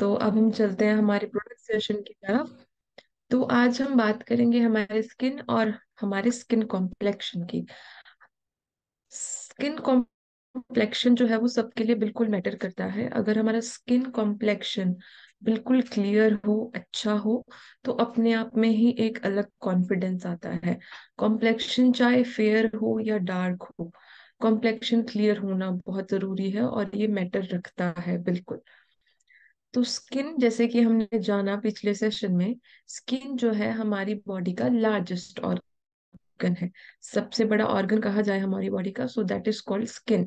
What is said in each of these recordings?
तो अब हम चलते हैं हमारे प्रोडक्ट सेशन की तरफ तो आज हम बात करेंगे हमारे स्किन और हमारे स्किन कॉम्प्लेक्शन की स्किन कॉम्प्लेक्शन जो है वो सबके लिए बिल्कुल मैटर करता है अगर हमारा स्किन कॉम्प्लेक्शन बिल्कुल क्लियर हो अच्छा हो तो अपने आप में ही एक अलग कॉन्फिडेंस आता है कॉम्प्लेक्शन चाहे फेयर हो या डार्क हो कॉम्प्लेक्शन क्लियर होना बहुत जरूरी है और ये मैटर रखता है बिल्कुल तो स्किन जैसे कि हमने जाना पिछले सेशन में स्किन जो है हमारी बॉडी का लार्जेस्ट ऑर्गन है सबसे बड़ा ऑर्गन कहा जाए हमारी बॉडी का so that is called skin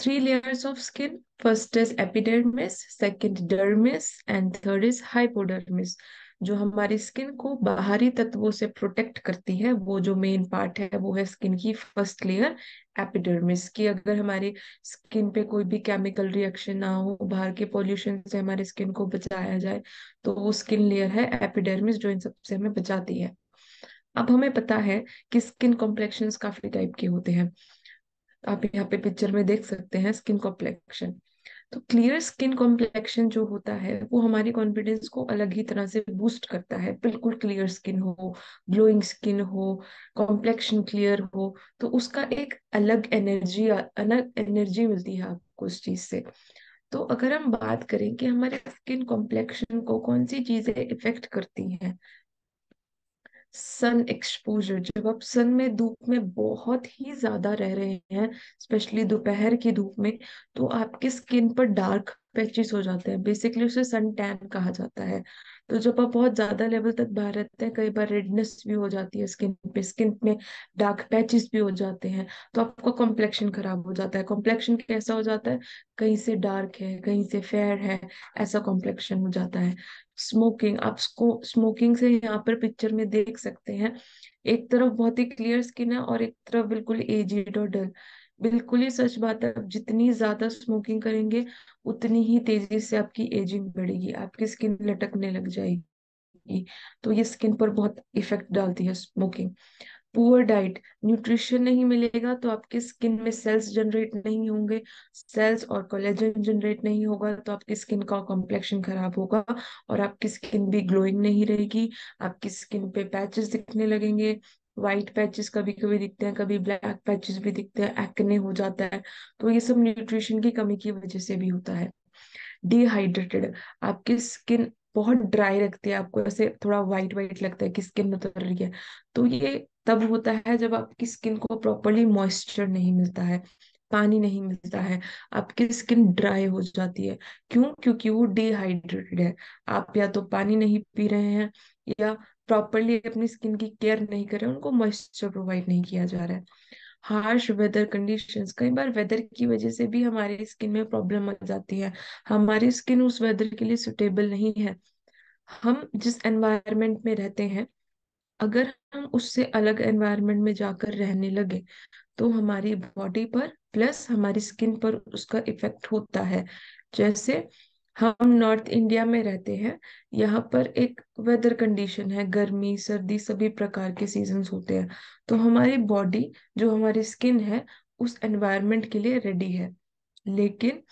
three layers of skin first is epidermis second dermis and third is hypodermis जो हमारी स्किन को बाहरी तत्वों से प्रोटेक्ट करती है वो जो मेन पार्ट है वो है स्किन की फर्स्ट लेयर एपिडर्मिस की अगर हमारी स्किन पे कोई भी केमिकल रिएक्शन ना हो बाहर के पॉल्यूशन से हमारे स्किन को बचाया जाए तो वो स्किन लेयर है एपिडर्मिस जो इन सबसे हमें बचाती है अब हमें पता है कि स्किन कॉम्प्लेक्शन काफी टाइप के होते हैं आप यहाँ पे पिक्चर में देख सकते हैं स्किन कॉम्प्लेक्शन तो क्लियर स्किन कॉम्प्लेक्शन जो होता है वो हमारी कॉन्फिडेंस को अलग ही तरह से बूस्ट करता है बिल्कुल क्लियर स्किन हो ग्लोइंग स्किन हो कॉम्प्लेक्शन क्लियर हो तो उसका एक अलग एनर्जी अलग एनर्जी मिलती है आपको उस चीज से तो अगर हम बात करें कि हमारे स्किन कॉम्प्लेक्शन को कौन सी चीजें इफेक्ट करती हैं सन एक्सपोजर जब आप सन में धूप में बहुत ही ज्यादा रह रहे हैं स्पेशली दोपहर की धूप में तो आपकी स्किन पर डार्क पैचेस हो जाते हैं बेसिकली उसे सन टैन कहा जाता है तो जब आप बहुत ज्यादा लेवल तक बाहर रहते हैं कई बार रेडनेस भी हो जाती है स्किन पे स्किन में डार्क पैचेस भी हो जाते हैं तो आपका कॉम्प्लेक्शन खराब हो जाता है कॉम्प्लेक्शन कैसा हो जाता है कहीं से डार्क है कहीं से फेयर है ऐसा कॉम्प्लेक्शन हो जाता है स्मोकिंग आप स्मोकिंग से यहाँ पर पिक्चर में देख सकते हैं एक तरफ बहुत ही क्लियर स्किन है और एक तरफ बिल्कुल एजिड और डल बिल्कुल ही सच बात है आप जितनी ज्यादा स्मोकिंग करेंगे उतनी ही तेजी से आपकी एजिंग बढ़ेगी आपकी स्किन लटकने लग जाएगी तो ये स्किन पर बहुत इफेक्ट डालती है स्मोकिंग पुअर डाइट न्यूट्रिशन नहीं मिलेगा तो आपकी स्किन में सेल्स जनरेट नहीं होंगे सेल्स और कोलेजन जनरेट नहीं होगा तो आपकी स्किन का कॉम्प्लेक्शन खराब होगा और आपकी स्किन भी ग्लोइंग नहीं रहेगी आपकी स्किन पे पैचेस दिखने लगेंगे व्हाइट पैचेस कभी कभी दिखते हैं कभी ब्लैक पैचेस भी दिखते हैं एक्ने हो जाता है तो ये सब न्यूट्रिशन की कमी की वजह से भी होता है डिहाइड्रेटेड आपकी स्किन बहुत ड्राई रखती है आपको ऐसे थोड़ा व्हाइट व्हाइट लगता है कि स्किन उतर रही है तो ये तब होता है जब आपकी स्किन को प्रॉपरली मॉइस्चर नहीं मिलता है पानी नहीं मिलता है आपकी स्किन ड्राई हो जाती है क्यों क्योंकि वो डिहाइड्रेटेड है आप या तो पानी नहीं पी रहे हैं या प्रॉपरली अपनी स्किन की केयर नहीं कर रहे उनको मॉइस्चर प्रोवाइड नहीं किया जा रहा है हार्श वेदर कंडीशंस कई बार वेदर की वजह से भी हमारी स्किन में प्रॉब्लम आ जाती है हमारी स्किन उस वेदर के लिए सुटेबल नहीं है हम जिस एनवायरमेंट में रहते हैं अगर हम उससे अलग एनवायरनमेंट में जाकर रहने लगे तो हमारी बॉडी पर प्लस हमारी स्किन पर उसका इफेक्ट होता है जैसे हम नॉर्थ इंडिया में रहते हैं यहाँ पर एक वेदर कंडीशन है गर्मी सर्दी सभी प्रकार के सीजन्स होते हैं तो हमारी बॉडी जो हमारी स्किन है उस एनवायरनमेंट के लिए रेडी है लेकिन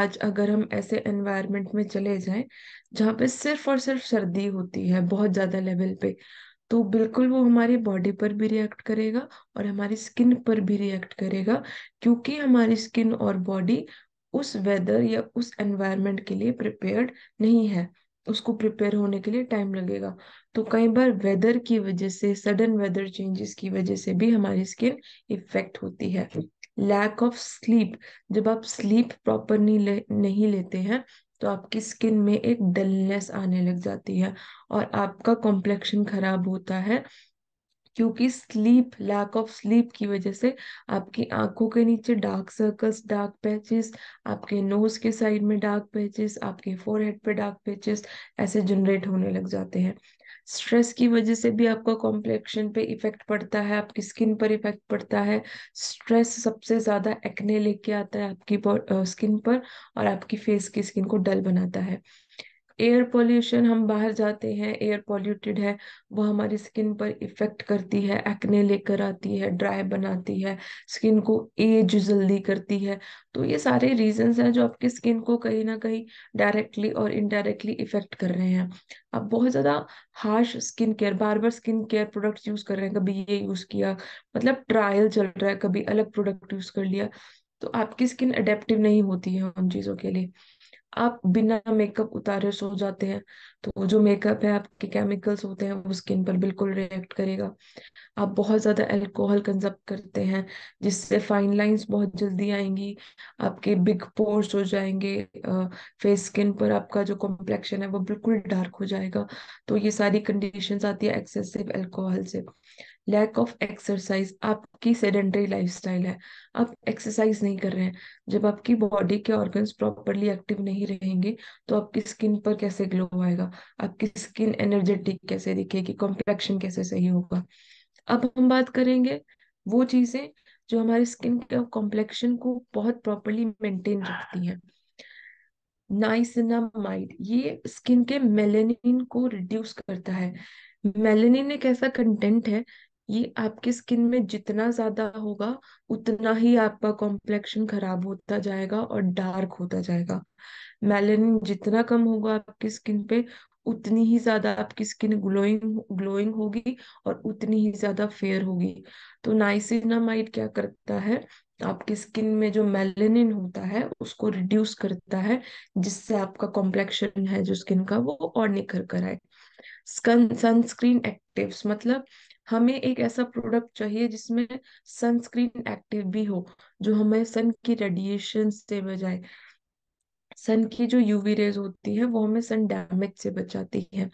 आज अगर हम ऐसे एनवायरनमेंट में चले जाएं जहाँ पे सिर्फ और सिर्फ सर्दी होती है बहुत ज़्यादा लेवल पे तो बिल्कुल वो हमारी बॉडी पर भी रिएक्ट करेगा और हमारी स्किन पर भी रिएक्ट करेगा क्योंकि हमारी स्किन और बॉडी उस वेदर या उस एनवायरनमेंट के लिए प्रिपेयर्ड नहीं है उसको प्रिपेयर होने के लिए टाइम लगेगा तो कई बार वेदर की वजह से सडन वेदर चेंजेस की वजह से भी हमारी स्किन इफेक्ट होती है लैक ऑफ स्लीप जब आप स्लीप प्रॉपर नहीं ले नहीं लेते हैं तो आपकी स्किन में एक डलनेस आने लग जाती है और आपका कॉम्प्लेक्शन खराब होता है क्योंकि स्लीप लैक ऑफ स्लीप की वजह से आपकी आंखों के नीचे डार्क सर्कल्स डार्क पैचेस आपके नोज के साइड में डार्क पैचेस आपके फोरहेड पे डार्क पैचेस ऐसे जनरेट होने लग जाते हैं स्ट्रेस की वजह से भी आपका कॉम्प्लेक्शन पे इफेक्ट पड़ता है आपकी स्किन पर इफेक्ट पड़ता है स्ट्रेस सबसे ज़्यादा एक्ने लेके आता है आपकी स्किन पर और आपकी फेस की स्किन को डल बनाता है एयर पोल्यूशन हम बाहर जाते हैं एयर पोल्यूटेड है वो हमारी स्किन पर इफेक्ट करती है एक्ने लेकर आती है ड्राई बनाती है स्किन को एज जल्दी करती है तो ये सारे रीजंस हैं जो आपकी स्किन को कहीं ना कहीं डायरेक्टली और इनडायरेक्टली इफेक्ट कर रहे हैं आप बहुत ज़्यादा हार्श स्किन केयर बार बार स्किन केयर प्रोडक्ट्स यूज़ कर रहे हैं कभी ये यूज़ किया मतलब ट्रायल चल रहा है कभी अलग प्रोडक्ट यूज़ कर लिया तो आपकी स्किन अडेप्टिव नहीं होती है उन चीज़ों के लिए आप बिना मेकअप उतारे सो जाते हैं तो जो मेकअप है आपके केमिकल्स होते हैं वो स्किन पर बिल्कुल रिएक्ट करेगा आप बहुत ज़्यादा अल्कोहल कंजप करते हैं जिससे फाइन लाइंस बहुत जल्दी आएंगी आपके बिग पोर्स हो जाएंगे फेस स्किन पर आपका जो कॉम्प्लेक्शन है वो बिल्कुल डार्क हो जाएगा तो ये सारी कंडीशंस आती है एक्सेसिव एल्कोहल से लैक ऑफ एक्सरसाइज आपकी सेडेंटरी लाइफस्टाइल है आप एक्सरसाइज नहीं कर रहे हैं जब आपकी बॉडी के ऑर्गन्स प्रॉपरली एक्टिव नहीं रहेंगे तो आपकी स्किन पर कैसे ग्लो आएगा आपकी स्किन एनर्जेटिक कैसे दिखेगी कॉम्प्लेक्शन कैसे सही होगा अब हम बात करेंगे वो चीजें जो हमारे स्किन के कॉम्प्लेक्शन को बहुत प्रॉपरली मेंटेन रखती हैं नाइसिनामाइड ये स्किन के मेलेनिन को रिड्यूस करता है मेलेनिन एक ऐसा कंटेंट है ये आपकी स्किन में जितना ज्यादा होगा उतना ही आपका कॉम्प्लेक्शन खराब होता जाएगा और डार्क होता जाएगा मेलेनिन जितना कम होगा आपकी स्किन पे उतनी ही ज्यादा आपकी स्किन ग्लोइंग ग्लोइंग होगी और उतनी ही ज्यादा फेयर होगी तो नाइसिनामाइड क्या करता है आपकी स्किन में जो मेलेनिन होता है उसको रिड्यूस करता है जिससे आपका कॉम्प्लेक्शन है जो स्किन का वो और निखर कर आए सनस्क्रीन एक्टिव्स मतलब हमें एक ऐसा प्रोडक्ट चाहिए जिसमें सनस्क्रीन एक्टिव भी हो जो हमें सन की रेडिएशन से बजाय सन की जो यूवी रेज होती है वो हमें सन डैमेज से बचाती है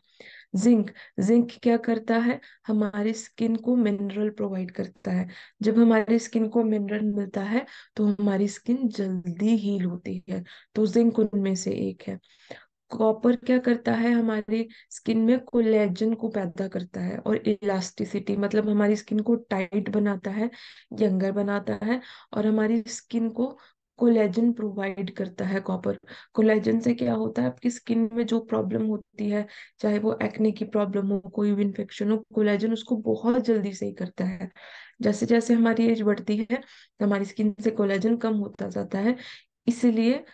जिंक जिंक क्या करता है हमारी स्किन को मिनरल प्रोवाइड करता है जब हमारी स्किन को मिनरल मिलता है तो हमारी स्किन जल्दी हील होती है तो जिंक उनमें से एक है कॉपर क्या करता है हमारी स्किन में कोलेजन को पैदा करता है और इलास्टिसिटी मतलब हमारी स्किन को टाइट बनाता है यंगर बनाता है और हमारी स्किन को कोलेजन प्रोवाइड करता है कॉपर कोलेजन से क्या होता है आपकी स्किन में जो प्रॉब्लम होती है चाहे वो एक्ने की प्रॉब्लम हो कोई भी इन्फेक्शन हो कोलेजन उसको बहुत जल्दी सही करता है जैसे जैसे हमारी एज बढ़ती है हमारी स्किन से कोलेजन कम होता जाता है इसलिए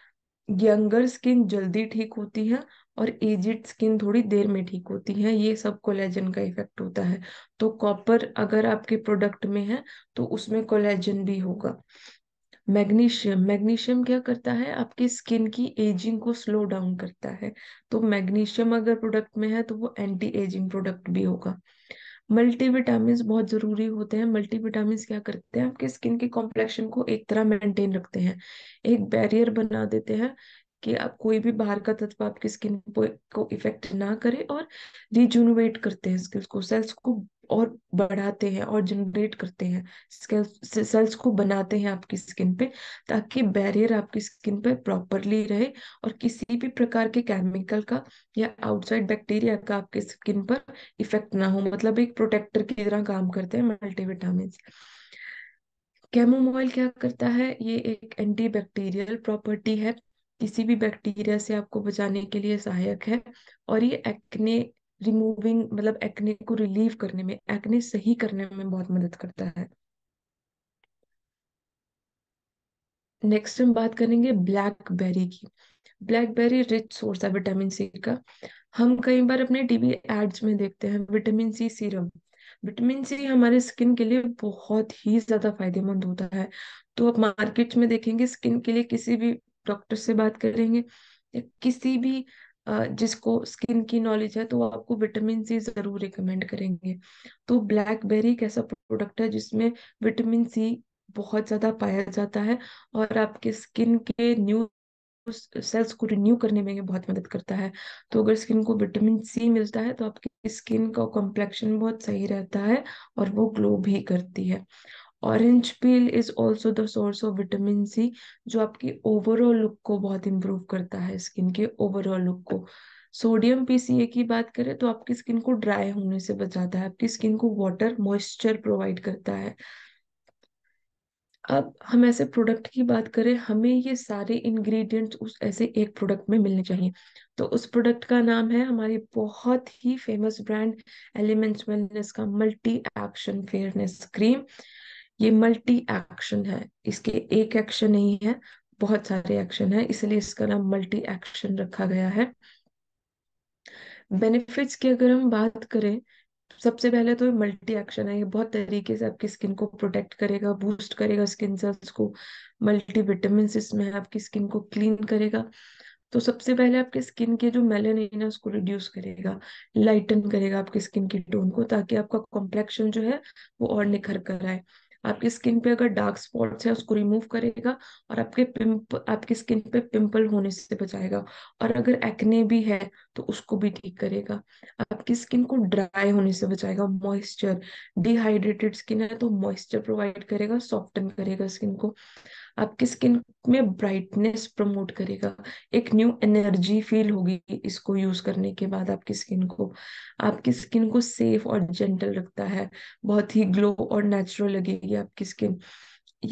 यंगर स्किन जल्दी ठीक होती है और एजिड स्किन थोड़ी देर में ठीक होती है ये सब कोलेजन का इफेक्ट होता है तो कॉपर अगर आपके प्रोडक्ट में है तो उसमें कोलेजन भी होगा मैग्नीशियम मैग्नीशियम क्या करता है आपकी स्किन की एजिंग को स्लो डाउन करता है तो मैग्नीशियम अगर प्रोडक्ट में है तो वो एंटी एजिंग प्रोडक्ट भी होगा मल्टी विटामिन बहुत ज़रूरी होते हैं मल्टी विटामिन क्या करते हैं आपके स्किन के कॉम्प्लेक्शन को एक तरह मेंटेन रखते हैं एक बैरियर बना देते हैं कि आप कोई भी बाहर का तत्व आपकी स्किन को इफेक्ट ना करे और रिजुनोवेट करते हैं स्किन को सेल्स को और बढ़ाते हैं और जनरेट करते हैं सेल्स को बनाते हैं आपकी स्किन पे ताकि बैरियर आपकी स्किन पे प्रॉपरली रहे और किसी भी प्रकार के केमिकल का या आउटसाइड बैक्टीरिया का आपके स्किन पर इफेक्ट ना हो मतलब एक प्रोटेक्टर की तरह काम करते हैं मल्टीविटामिन कैमोमोइल क्या करता है ये एक एंटी प्रॉपर्टी है किसी भी बैक्टीरिया से आपको बचाने के लिए सहायक है और ये एक्ने रिमूविंग मतलब एक्ने को रिलीव करने में एक्ने सही करने में बहुत मदद करता है नेक्स्ट हम बात करेंगे ब्लैकबेरी की ब्लैकबेरी रिच सोर्स है विटामिन सी का हम कई बार अपने टीवी एड्स में देखते हैं vitamin C serum vitamin C हमारे स्किन के लिए बहुत ही ज्यादा फायदेमंद होता है तो आप मार्केट में देखेंगे स्किन के लिए किसी भी डॉक्टर से बात करेंगे या किसी भी जिसको स्किन की नॉलेज है तो वो आपको विटामिन सी जरूर रिकमेंड करेंगे तो ब्लैकबेरी एक ऐसा प्रोडक्ट है जिसमें विटामिन सी बहुत ज़्यादा पाया जाता है और आपके स्किन के न्यू सेल्स को रिन्यू करने में ये बहुत मदद करता है तो अगर स्किन को विटामिन सी मिलता है तो आपकी स्किन का कॉम्प्लेक्शन बहुत सही रहता है और वो ग्लो भी करती है orange peel is also the source of vitamin C जो आपकी ओवरऑल लुक को बहुत इम्प्रूव करता है स्किन के ओवरऑल लुक को सोडियम पीसीए की बात करें तो आपकी स्किन को ड्राई होने से बचाता है आपकी स्किन को वाटर मॉइस्चर प्रोवाइड करता है अब हम ऐसे प्रोडक्ट की बात करें हमें ये सारे इंग्रेडिएंट्स उस ऐसे एक प्रोडक्ट में मिलने चाहिए तो उस प्रोडक्ट का नाम है हमारी बहुत ही फेमस ब्रांड एलिमेंट्स वेलनेस का मल्टी एक्शन फेयरनेस क्रीम ये मल्टी एक्शन है इसके एक एक्शन नहीं है बहुत सारे एक्शन है इसलिए इसका नाम मल्टी एक्शन रखा गया है बेनिफिट्स की अगर हम बात करें सबसे पहले तो मल्टी एक्शन है ये बहुत तरीके से आपकी स्किन को प्रोटेक्ट करेगा बूस्ट करेगा स्किन सेल्स को मल्टी विटामिन इसमें आपकी स्किन को क्लीन करेगा तो सबसे पहले आपके स्किन के जो मेलेनिन है उसको रिड्यूस करेगा लाइटन करेगा आपकी स्किन की टोन को ताकि आपका कॉम्प्लेक्शन जो है वो और निखर कर आए आपकी स्किन पे अगर डार्क स्पॉट्स है उसको रिमूव करेगा और आपके पिंप आपकी स्किन पे पिंपल होने से बचाएगा और अगर एक्ने भी है तो उसको भी ठीक करेगा आपकी स्किन को ड्राई होने से बचाएगा मॉइस्चर डिहाइड्रेटेड स्किन है तो मॉइस्चर प्रोवाइड करेगा सॉफ्टन करेगा स्किन को आपकी स्किन में ब्राइटनेस प्रमोट करेगा एक न्यू एनर्जी फील होगी इसको यूज करने के बाद आपकी स्किन को आपकी स्किन को सेफ और जेंटल रखता है बहुत ही ग्लो और नेचुरल लगेगी होती है आपकी स्किन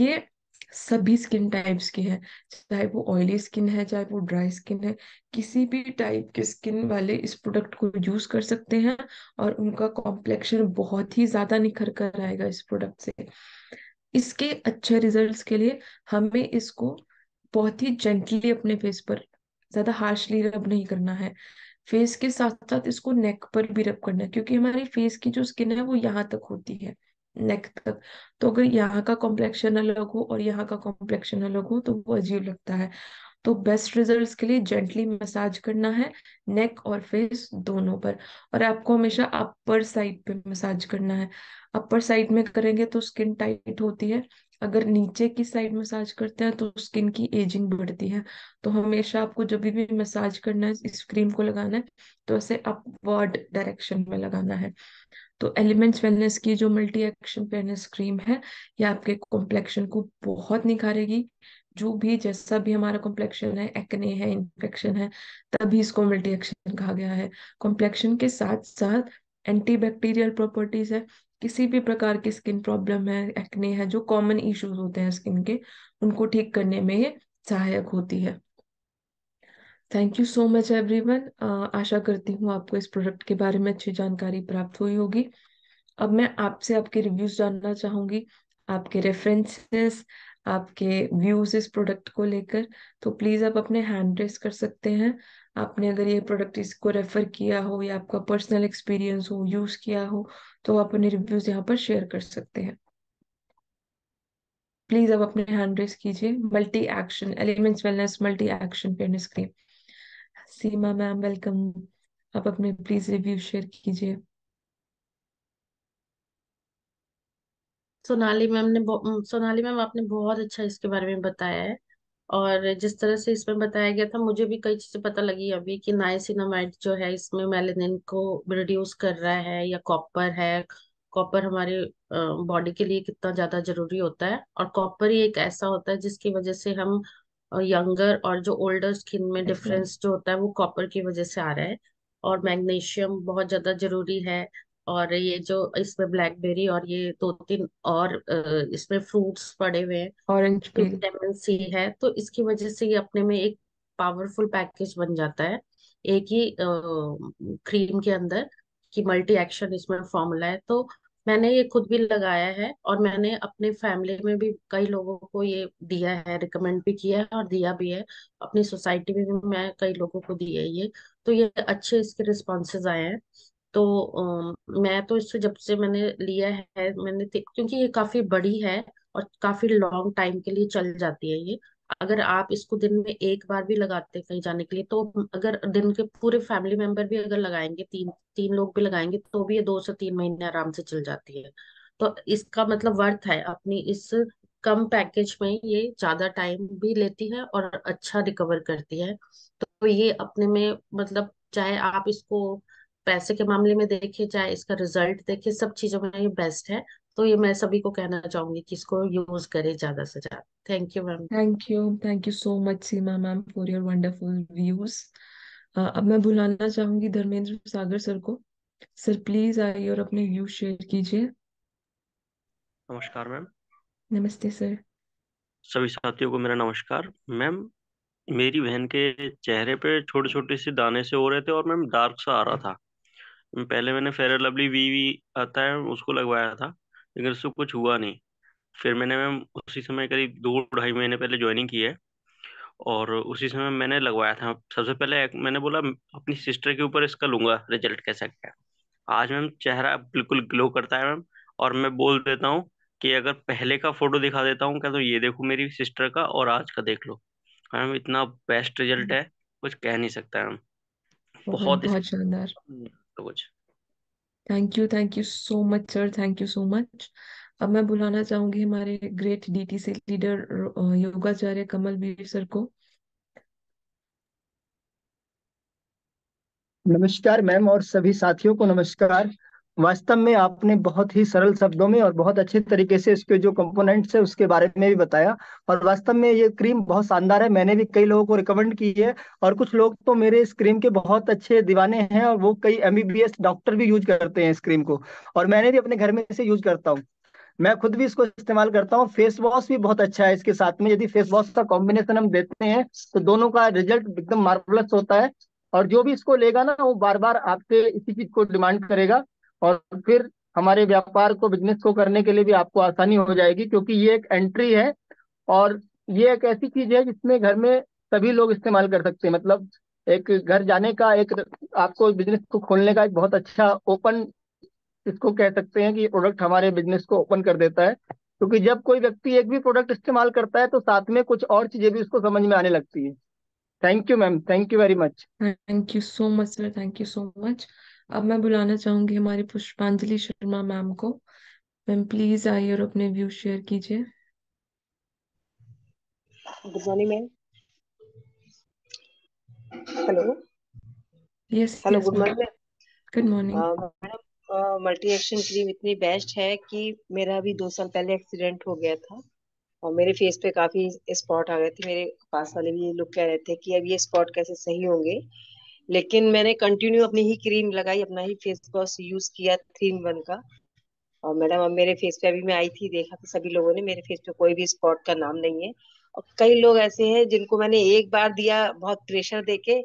ये सभी स्किन टाइप्स की है चाहे वो ऑयली स्किन है चाहे वो ड्राई स्किन है किसी भी टाइप के स्किन वाले इस प्रोडक्ट को यूज कर सकते हैं और उनका कॉम्प्लेक्शन बहुत ही ज्यादा निखर कर आएगा इस प्रोडक्ट से इसके अच्छे रिजल्ट्स के लिए हमें इसको बहुत ही जेंटली अपने फेस पर ज्यादा हार्शली रब नहीं करना है फेस के साथ साथ इसको नेक पर भी रब करना है क्योंकि हमारी फेस की जो स्किन है वो यहाँ तक होती है नेक तक तो अगर यहाँ का कॉम्प्लेक्शन अलग हो और यहाँ का कॉम्प्लेक्शन अलग हो तो वो अजीब लगता है तो बेस्ट रिजल्ट्स के लिए जेंटली मसाज करना है नेक और फेस दोनों पर और आपको हमेशा अपर साइड पे मसाज करना है अपर साइड में करेंगे तो स्किन टाइट होती है अगर नीचे की साइड मसाज करते हैं तो स्किन की एजिंग बढ़ती है तो हमेशा आपको जब भी मसाज करना है इस क्रीम को लगाना है तो ऐसे अपवर्ड डायरेक्शन में लगाना है तो एलिमेंट्स वेलनेस की जो मल्टी एक्शन फेयरनेस क्रीम है ये आपके कॉम्प्लेक्शन को बहुत निखारेगी जो भी जैसा भी हमारा कॉम्प्लेक्शन है एक्ने है इन्फेक्शन है तभी इसको मल्टी एक्शन कहा गया है कॉम्प्लेक्शन के साथ साथ एंटी बैक्टीरियल प्रॉपर्टीज है किसी भी प्रकार की स्किन प्रॉब्लम है एक्ने है जो कॉमन इश्यूज होते हैं स्किन के उनको ठीक करने में ये सहायक होती है thank you so much everyone आशा करती हूँ आपको इस प्रोडक्ट के बारे में अच्छी जानकारी प्राप्त हुई होगी अब मैं आपसे आपके रिव्यूज जानना चाहूंगी आपके रेफरेंसेस आपके व्यूज इस प्रोडक्ट को लेकर तो प्लीज़ आप अपने हैंड रेस कर सकते हैं आपने अगर ये प्रोडक्ट इसको रेफ़र किया हो या आपका पर्सनल एक्सपीरियंस हो यूज़ किया हो तो आप अपने रिव्यूज़ यहाँ पर शेयर कर सकते हैं प्लीज़ अब अपने हैंड रेस कीजिए multi action Elements Wellness multi action fairness cream Seema ma'am welcome आप अपने प्लीज़ रिव्यू शेयर कीजिए सोनाली मैम ने सोनाली मैम आपने बहुत अच्छा इसके बारे में बताया है और जिस तरह से इसमें बताया गया था मुझे भी कई चीज़ें पता लगी अभी कि नाइसिनामाइड जो है इसमें मेलेनिन को रिड्यूस कर रहा है या कॉपर है कॉपर हमारे बॉडी के लिए कितना ज़्यादा ज़रूरी होता है और कॉपर ही एक ऐसा होता है जिसकी वजह से हम यंगर और जो ओल्डर स्किन में डिफरेंस अच्छा। जो होता है वो कॉपर की वजह से आ रहा है और मैग्नीशियम बहुत ज़्यादा ज़रूरी है और ये जो इसमें ब्लैकबेरी और ये दो तीन और इसमें फ्रूट्स पड़े हुए हैं ऑरेंज विटामिन सी है तो इसकी वजह से ये अपने में एक पावरफुल पैकेज बन जाता है एक ही क्रीम के अंदर की मल्टी एक्शन इसमें फॉर्मूला है तो मैंने ये खुद भी लगाया है और मैंने अपने फैमिली में भी कई लोगों को ये दिया है रिकमेंड भी किया है और दिया भी है अपनी सोसाइटी में भी मैं कई लोगों को दिया है ये तो ये अच्छे इसके रिस्पॉन्सेज आए हैं तो आ, मैं तो इससे जब से मैंने लिया है मैंने क्योंकि ये काफी बड़ी है और काफी लॉन्ग टाइम के लिए चल जाती है ये अगर आप इसको दिन में एक बार भी लगाते कहीं जाने के लिए तो अगर दिन के पूरे फैमिली मेंबर भी अगर लगाएंगे तीन तीन लोग भी लगाएंगे तो भी ये दो से तीन महीने आराम से चल जाती है तो इसका मतलब वर्थ है अपनी इस कम पैकेज में ये ज्यादा टाइम भी लेती है और अच्छा रिकवर करती है तो ये अपने में मतलब चाहे आप इसको पैसे के मामले में देखे चाहे इसका रिजल्ट देखे सब चीजों में ये बेस्ट है तो ये मैं सभी को कहना चाहूंगी कि इसको यूज करें ज्यादा से ज्यादा thank you ma'am thank you thank you so much Seema ma'am for your wonderful views अब मैं बुलाना चाहूंगी धर्मेंद्र सागर सर को सर प्लीज आइए और अपने व्यू शेयर कीजिए नमस्कार मैम नमस्ते सर सभी साथियों को मेरा नमस्कार मैम मेरी बहन के चेहरे पे छोटे छोटे से दाने से हो रहे थे और मैम डार्क सा आ रहा था पहले मैंने फेयर लवली वी वी आता है उसको लगवाया था लेकिन उससे कुछ हुआ नहीं फिर मैंने मैम उसी समय करीब दो ढाई महीने पहले ज्वाइनिंग की है और उसी समय मैंने लगवाया था सबसे पहले मैंने बोला अपनी सिस्टर के ऊपर इसका लूंगा रिजल्ट कैसा क्या आज मैम चेहरा बिल्कुल ग्लो करता है मैम और मैं बोल देता हूँ कि अगर पहले का फोटो दिखा देता हूँ क्या तो ये देखो मेरी सिस्टर का और आज का देख लो हाँ मैम इतना बेस्ट रिजल्ट है कुछ कह नहीं सकता मैम बहुत बहुत शानदार तो कुछ thank you thank you so much sir thank you so much अब मैं बुलाना चाहूंगी हमारे ग्रेट डीटीसी लीडर योगाचार्य कमल वीर सर को नमस्कार मैम और सभी साथियों को नमस्कार वास्तव में आपने बहुत ही सरल शब्दों में और बहुत अच्छे तरीके से इसके जो कंपोनेंट्स है उसके बारे में भी बताया और वास्तव में ये क्रीम बहुत शानदार है मैंने भी कई लोगों को रिकमेंड की है और कुछ लोग तो मेरे इस क्रीम के बहुत अच्छे दीवाने हैं और वो कई एम डॉक्टर भी यूज करते हैं इस क्रीम को और मैंने भी अपने घर में इसे यूज करता हूँ मैं खुद भी इसको इस्तेमाल करता हूँ फेस वॉश भी बहुत अच्छा है इसके साथ में यदि फेस वॉश का कॉम्बिनेशन हम देते हैं तो दोनों का रिजल्ट एकदम मार्वलस होता है और जो भी इसको लेगा ना वो बार बार आपसे इसी चीज को डिमांड करेगा और फिर हमारे व्यापार को बिजनेस को करने के लिए भी आपको आसानी हो जाएगी क्योंकि ये एक एंट्री है और ये एक ऐसी चीज है जिसमें घर में सभी लोग इस्तेमाल कर सकते हैं मतलब एक घर जाने का एक आपको बिजनेस को खोलने का एक बहुत अच्छा ओपन इसको कह सकते हैं कि ये प्रोडक्ट हमारे बिजनेस को ओपन कर देता है क्योंकि जब कोई व्यक्ति एक भी प्रोडक्ट इस्तेमाल करता है तो साथ में कुछ और चीजें भी उसको समझ में आने लगती है thank you ma'am thank you very much thank you so much sir thank you so much अब मैं बुलाना चाहूंगी हमारी पुष्पांजलि शर्मा मैम को मैम प्लीज आइए और अपने व्यू शेयर कीजिए good morning ma'am hello yes hello good morning good morning madam multi action cream इतनी बेस्ट है कि मेरा अभी दो साल पहले एक्सीडेंट हो गया था और मेरे फेस पे काफी स्पॉट आ गए थे मेरे पास वाले भी लुक कह रहे थे कि अब ये स्पॉट कैसे सही होंगे लेकिन मैंने कंटिन्यू अपनी ही क्रीम लगाई अपना ही फेस वॉश यूज किया थ्री इन वन का और मैडम अब मेरे फेस पे अभी मैं आई थी देखा तो सभी लोगों ने मेरे फेस पे कोई भी स्पॉट का नाम नहीं है और कई लोग ऐसे हैं जिनको मैंने एक बार दिया बहुत प्रेशर दे के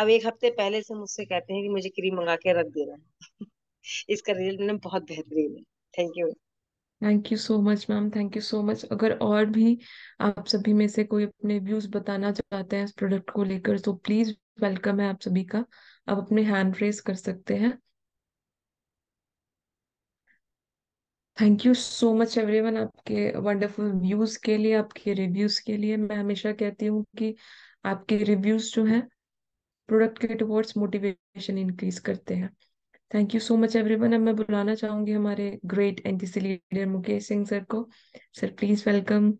अब एक हफ्ते पहले से मुझसे कहते हैं कि मुझे क्रीम मंगा के रख देना इसका रिजल्ट मैडम बहुत बेहतरीन है thank you thank you so much ma'am thank you so much अगर और भी आप सभी में से कोई अपने व्यूज बताना चाहते हैं इस प्रोडक्ट को लेकर तो प्लीज वेलकम है आप सभी का आप अपने हैंड रेस कर सकते हैं thank you so much everyone आपके वंडरफुल व्यूज के लिए आपके रिव्यूज के लिए मैं हमेशा कहती हूँ कि आपके रिव्यूज जो हैं प्रोडक्ट के टुवर्ड्स मोटिवेशन इंक्रीज करते हैं thank you so much everyone अब मैं बुलाना चाहूंगी हमारे great NTC leader Mukesh Singh sir को sir please welcome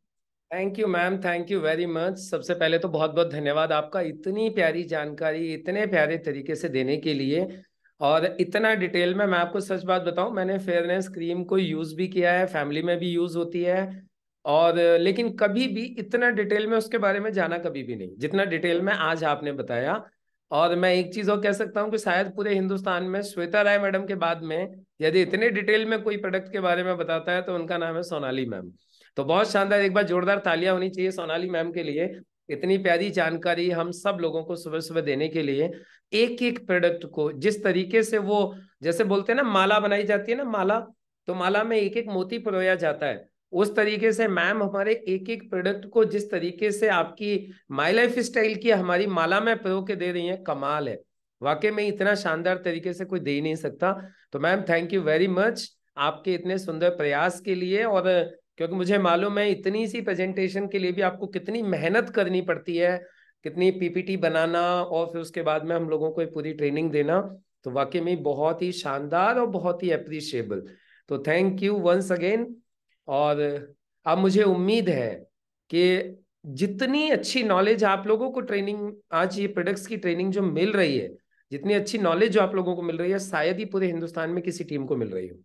thank you ma'am thank you very much सबसे पहले तो बहुत बहुत धन्यवाद आपका इतनी प्यारी जानकारी इतने प्यारे तरीके से देने के लिए और इतना डिटेल में मैं आपको सच बात बताऊं मैंने फेयरनेस क्रीम को यूज़ भी किया है फैमिली में भी यूज़ होती है और लेकिन कभी भी इतना डिटेल में उसके बारे में जाना कभी भी नहीं जितना डिटेल में आज आपने बताया और मैं एक चीज़ और कह सकता हूँ कि शायद पूरे हिंदुस्तान में श्वेता राय मैडम के बाद में यदि इतने डिटेल में कोई प्रोडक्ट के बारे में बताता है तो उनका नाम है सोनाली मैम तो बहुत शानदार एक बार जोरदार तालियां होनी चाहिए सोनाली मैम के लिए इतनी प्यारी जानकारी हम सब लोगों को सुबह सुबह देने के लिए एक एक प्रोडक्ट को जिस तरीके से वो जैसे बोलते हैं ना माला बनाई जाती है ना माला तो माला में एक एक मोती परोया जाता है उस तरीके से मैम हमारे एक एक प्रोडक्ट को जिस तरीके से आपकी माई लाइफ स्टाइल की हमारी माला में परो के दे रही है कमाल है वाकई में इतना शानदार तरीके से कोई दे ही नहीं सकता तो ma'am thank you very much आपके इतने सुंदर प्रयास के लिए और क्योंकि मुझे मालूम है इतनी सी प्रेजेंटेशन के लिए भी आपको कितनी मेहनत करनी पड़ती है कितनी पीपीटी बनाना और फिर उसके बाद में हम लोगों को पूरी ट्रेनिंग देना तो वाकई में बहुत ही शानदार और बहुत ही अप्रिशिएबल तो थैंक यू वंस अगेन और अब मुझे उम्मीद है कि जितनी अच्छी नॉलेज आप लोगों को ट्रेनिंग आज ये प्रोडक्ट्स की ट्रेनिंग जो मिल रही है जितनी अच्छी नॉलेज जो आप लोगों को मिल रही है शायद ही पूरे हिंदुस्तान में किसी टीम को मिल रही हो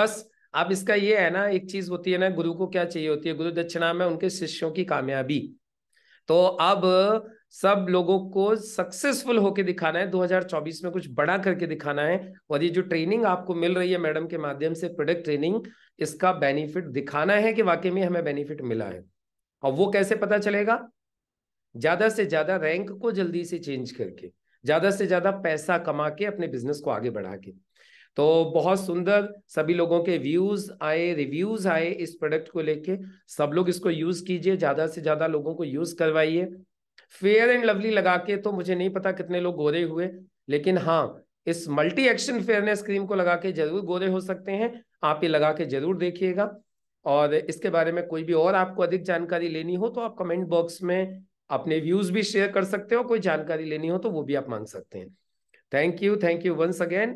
बस अब इसका ये है ना एक चीज होती है ना गुरु को क्या चाहिए होती है गुरु दक्षिणा में उनके शिष्यों की कामयाबी तो अब सब लोगों को सक्सेसफुल होके दिखाना है 2024 में कुछ बड़ा करके दिखाना है और ये जो ट्रेनिंग आपको मिल रही है मैडम के माध्यम से प्रोडक्ट ट्रेनिंग इसका बेनिफिट दिखाना है कि वाकई में हमें बेनिफिट मिला है और वो कैसे पता चलेगा ज्यादा से ज्यादा रैंक को जल्दी से चेंज करके ज्यादा से ज्यादा पैसा कमा के अपने बिजनेस को आगे बढ़ा के तो बहुत सुंदर सभी लोगों के व्यूज आए रिव्यूज आए इस प्रोडक्ट को लेके सब लोग इसको यूज कीजिए ज्यादा से ज्यादा लोगों को यूज करवाइए फेयर एंड लवली लगा के तो मुझे नहीं पता कितने लोग गोरे हुए लेकिन हाँ इस मल्टी एक्शन फेयरनेस क्रीम को लगा के जरूर गोरे हो सकते हैं आप ये लगा के जरूर देखिएगा और इसके बारे में कोई भी और आपको अधिक जानकारी लेनी हो तो आप कमेंट बॉक्स में अपने व्यूज भी शेयर कर सकते हो कोई जानकारी लेनी हो तो वो भी आप मांग सकते हैं thank you thank you once again